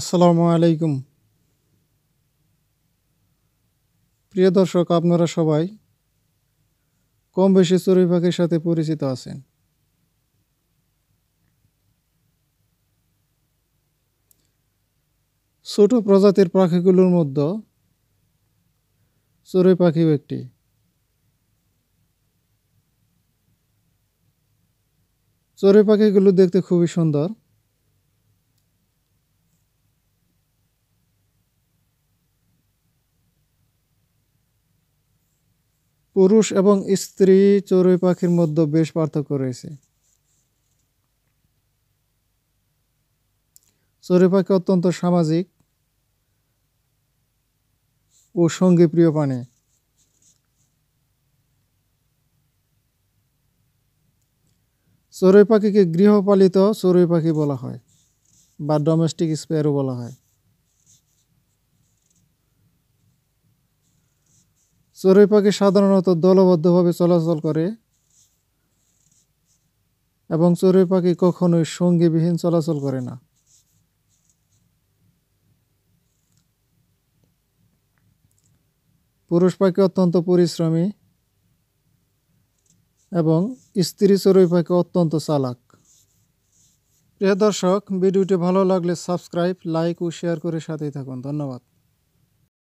আসসালামু আলাইকুম প্রিয় দর্শক আপনারা সবাই কম বেশি চড়ুই পাখির সাথে পরিচিত আছেন ছোট প্রজাতির পাখিগুলোর মধ্যে চড়ুই পাখিও একটি চড়ুই পাখিগুলো দেখতে খুবই সুন্দর পুরুষ এবং স্ত্রী চড়ুই পাখির মধ্যে বেশ পার্থক্য রয়েছে চড়ুই পাখি অত্যন্ত সামাজিক ও সঙ্গী প্রিয় প্রাণী চড়ুই পাখিকে গৃহপালিত চড়ুই পাখি বলা হয় বা ডোমেস্টিক স্পেয়ারও বলা হয় চড়ুই পাখি সাধারণত দলবদ্ধভাবে চলাচল করে এবং চড়ুই পাখি কখনোই সঙ্গীবিহীন চলাচল করে না পুরুষ পাখি অত্যন্ত পরিশ্রমী এবং স্ত্রী চড়ুই পাখি অত্যন্ত চালাক প্রিয় দর্শক ভিডিওটি ভালো লাগলে সাবস্ক্রাইব লাইক ও শেয়ার করে সাথেই থাকুন ধন্যবাদ